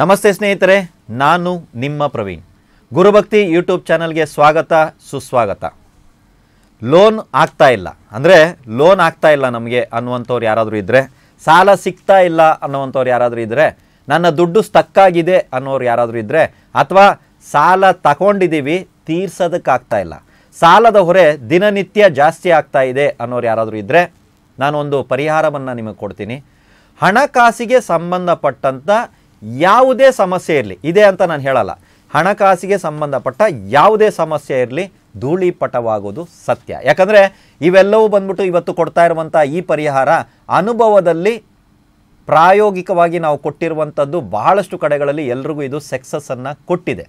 ನಮಸ್ತೆ ಸ್ನೇಹಿತರೆ ನಾನು ನಿಮ್ಮ ಪ್ರವೀಣ್ ಗುರುಭಕ್ತಿ ಯೂಟ್ಯೂಬ್ ಚಾನಲ್ಗೆ ಸ್ವಾಗತ ಸುಸ್ವಾಗತ ಲೋನ್ ಆಗ್ತಾ ಇಲ್ಲ ಅಂದರೆ ಲೋನ್ ಆಗ್ತಾ ಇಲ್ಲ ನಮಗೆ ಅನ್ನುವಂಥವ್ರು ಯಾರಾದರೂ ಇದ್ದರೆ ಸಾಲ ಸಿಗ್ತಾ ಇಲ್ಲ ಅನ್ನುವಂಥವ್ರು ಯಾರಾದರೂ ಇದ್ದರೆ ನನ್ನ ದುಡ್ಡು ಆಗಿದೆ ಅನ್ನೋರು ಯಾರಾದರೂ ಇದ್ದರೆ ಅಥವಾ ಸಾಲ ತಗೊಂಡಿದ್ದೀವಿ ತೀರ್ಸೋದಕ್ಕಾಗ್ತಾ ಇಲ್ಲ ಸಾಲದ ಹೊರೆ ದಿನನಿತ್ಯ ಜಾಸ್ತಿ ಆಗ್ತಾ ಇದೆ ಅನ್ನೋರು ಯಾರಾದರೂ ಇದ್ದರೆ ನಾನೊಂದು ಪರಿಹಾರವನ್ನು ನಿಮಗೆ ಕೊಡ್ತೀನಿ ಹಣಕಾಸಿಗೆ ಸಂಬಂಧಪಟ್ಟಂಥ ಯಾವುದೇ ಸಮಸ್ಯೆ ಇರಲಿ ಇದೆ ಅಂತ ನಾನು ಹೇಳಲ್ಲ ಹಣಕಾಸಿಗೆ ಸಂಬಂಧಪಟ್ಟ ಯಾವುದೇ ಸಮಸ್ಯೆ ಇರಲಿ ಧೂಳಿಪಟವಾಗೋದು ಸತ್ಯ ಯಾಕಂದರೆ ಇವೆಲ್ಲವೂ ಬಂದ್ಬಿಟ್ಟು ಇವತ್ತು ಕೊಡ್ತಾ ಇರುವಂಥ ಈ ಪರಿಹಾರ ಅನುಭವದಲ್ಲಿ ಪ್ರಾಯೋಗಿಕವಾಗಿ ನಾವು ಕೊಟ್ಟಿರುವಂಥದ್ದು ಬಹಳಷ್ಟು ಕಡೆಗಳಲ್ಲಿ ಎಲ್ರಿಗೂ ಇದು ಸಕ್ಸಸ್ಸನ್ನು ಕೊಟ್ಟಿದೆ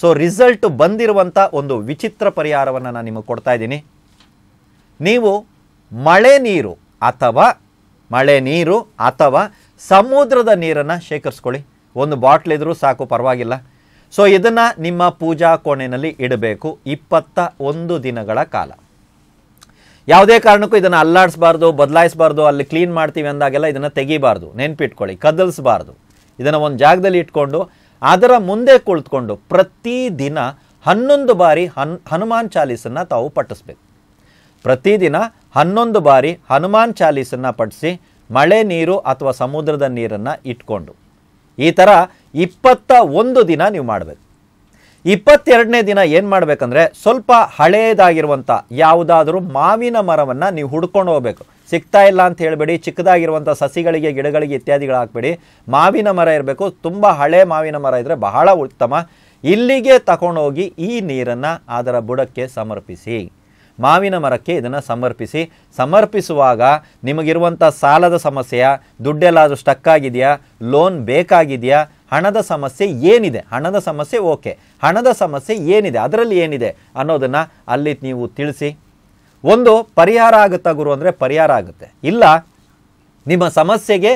ಸೊ ರಿಸಲ್ಟ್ ಬಂದಿರುವಂಥ ಒಂದು ವಿಚಿತ್ರ ಪರಿಹಾರವನ್ನು ನಾನು ನಿಮಗೆ ಕೊಡ್ತಾ ಇದ್ದೀನಿ ನೀವು ಮಳೆ ನೀರು ಅಥವಾ ಮಳೆ ನೀರು ಅಥವಾ ಸಮುದ್ರದ ನೀರನ್ನು ಶೇಖರಿಸ್ಕೊಳ್ಳಿ ಒಂದು ಬಾಟ್ಲ್ ಇದ್ರೂ ಸಾಕು ಪರವಾಗಿಲ್ಲ ಸೊ ಇದನ್ನು ನಿಮ್ಮ ಪೂಜಾ ಕೋಣೆಯಲ್ಲಿ ಇಡಬೇಕು ಇಪ್ಪತ್ತ ಒಂದು ದಿನಗಳ ಕಾಲ ಯಾವುದೇ ಕಾರಣಕ್ಕೂ ಇದನ್ನು ಅಲ್ಲಾಡಿಸ್ಬಾರ್ದು ಬದಲಾಯಿಸ್ಬಾರ್ದು ಅಲ್ಲಿ ಕ್ಲೀನ್ ಮಾಡ್ತೀವಿ ಅಂದಾಗೆಲ್ಲ ಇದನ್ನು ತೆಗಿಬಾರ್ದು ನೆನ್ಪಿಟ್ಕೊಳ್ಳಿ ಕದಲ್ಸ್ಬಾರ್ದು ಇದನ್ನು ಒಂದು ಜಾಗದಲ್ಲಿ ಇಟ್ಕೊಂಡು ಅದರ ಮುಂದೆ ಕುಳಿತುಕೊಂಡು ಪ್ರತಿದಿನ ಹನ್ನೊಂದು ಬಾರಿ ಹನ್ ಹನುಮಾನ್ ಚಾಲೀಸನ್ನು ತಾವು ಪಠಿಸ್ಬೇಕು ಪ್ರತಿದಿನ ಹನ್ನೊಂದು ಬಾರಿ ಹನುಮಾನ್ ಚಾಲೀಸನ್ನು ಪಠಿಸಿ ಮಳೆ ನೀರು ಅಥವಾ ಸಮುದ್ರದ ನೀರನ್ನು ಇಟ್ಕೊಂಡು ಈ ಥರ ಇಪ್ಪತ್ತ ಒಂದು ದಿನ ನೀವು ಮಾಡಬೇಕು ಇಪ್ಪತ್ತೆರಡನೇ ದಿನ ಏನು ಮಾಡಬೇಕಂದ್ರೆ ಸ್ವಲ್ಪ ಹಳೆಯದಾಗಿರುವಂಥ ಯಾವುದಾದರೂ ಮಾವಿನ ಮರವನ್ನು ನೀವು ಹುಡ್ಕೊಂಡು ಹೋಗಬೇಕು ಸಿಗ್ತಾ ಇಲ್ಲ ಅಂತ ಹೇಳಬೇಡಿ ಚಿಕ್ಕದಾಗಿರುವಂಥ ಸಸಿಗಳಿಗೆ ಗಿಡಗಳಿಗೆ ಇತ್ಯಾದಿಗಳು ಹಾಕ್ಬೇಡಿ ಮಾವಿನ ಮರ ಇರಬೇಕು ತುಂಬ ಹಳೆ ಮಾವಿನ ಮರ ಇದ್ದರೆ ಬಹಳ ಉತ್ತಮ ಇಲ್ಲಿಗೆ ತಗೊಂಡೋಗಿ ಈ ನೀರನ್ನು ಅದರ ಬುಡಕ್ಕೆ ಸಮರ್ಪಿಸಿ ಮಾವಿನ ಮರಕ್ಕೆ ಇದನ್ನು ಸಮರ್ಪಿಸಿ ಸಮರ್ಪಿಸುವಾಗ ನಿಮಗಿರುವಂಥ ಸಾಲದ ಸಮಸ್ಯೆಯ ದುಡ್ಡೆಲ್ಲಾದರೂ ಸ್ಟಕ್ ಆಗಿದೆಯಾ ಲೋನ್ ಬೇಕಾಗಿದೆಯಾ ಹಣದ ಸಮಸ್ಯೆ ಏನಿದೆ ಹಣದ ಸಮಸ್ಯೆ ಓಕೆ ಹಣದ ಸಮಸ್ಯೆ ಏನಿದೆ ಅದರಲ್ಲಿ ಏನಿದೆ ಅನ್ನೋದನ್ನು ಅಲ್ಲಿ ನೀವು ತಿಳಿಸಿ ಒಂದು ಪರಿಹಾರ ಆಗುತ್ತಾ ಗುರು ಅಂದರೆ ಪರಿಹಾರ ಆಗುತ್ತೆ ಇಲ್ಲ ನಿಮ್ಮ ಸಮಸ್ಯೆಗೆ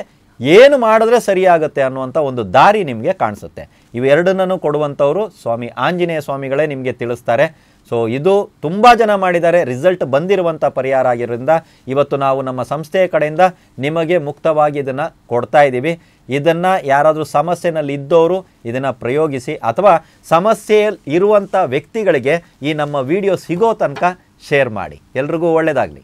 ಏನು ಮಾಡಿದ್ರೆ ಸರಿಯಾಗುತ್ತೆ ಅನ್ನುವಂಥ ಒಂದು ದಾರಿ ನಿಮಗೆ ಕಾಣಿಸುತ್ತೆ ಇವೆರಡನ್ನೂ ಕೊಡುವಂಥವರು ಸ್ವಾಮಿ ಆಂಜನೇಯ ಸ್ವಾಮಿಗಳೇ ನಿಮಗೆ ತಿಳಿಸ್ತಾರೆ ಸೊ ಇದು ತುಂಬ ಜನ ಮಾಡಿದ್ದಾರೆ ರಿಸಲ್ಟ್ ಬಂದಿರುವಂಥ ಪರಿಹಾರ ಆಗಿರೋದ್ರಿಂದ ಇವತ್ತು ನಾವು ನಮ್ಮ ಸಂಸ್ಥೆಯ ಕಡೆಯಿಂದ ನಿಮಗೆ ಮುಕ್ತವಾಗಿ ಇದನ್ನು ಕೊಡ್ತಾ ಇದ್ದೀವಿ ಇದನ್ನು ಯಾರಾದರೂ ಸಮಸ್ಯೆನಲ್ಲಿ ಇದ್ದವರು ಇದನ್ನು ಪ್ರಯೋಗಿಸಿ ಅಥವಾ ಸಮಸ್ಯೆಯಲ್ಲಿ ಇರುವಂಥ ವ್ಯಕ್ತಿಗಳಿಗೆ ಈ ನಮ್ಮ ವಿಡಿಯೋ ಸಿಗೋ ತನಕ ಶೇರ್ ಮಾಡಿ ಎಲ್ರಿಗೂ ಒಳ್ಳೆಯದಾಗಲಿ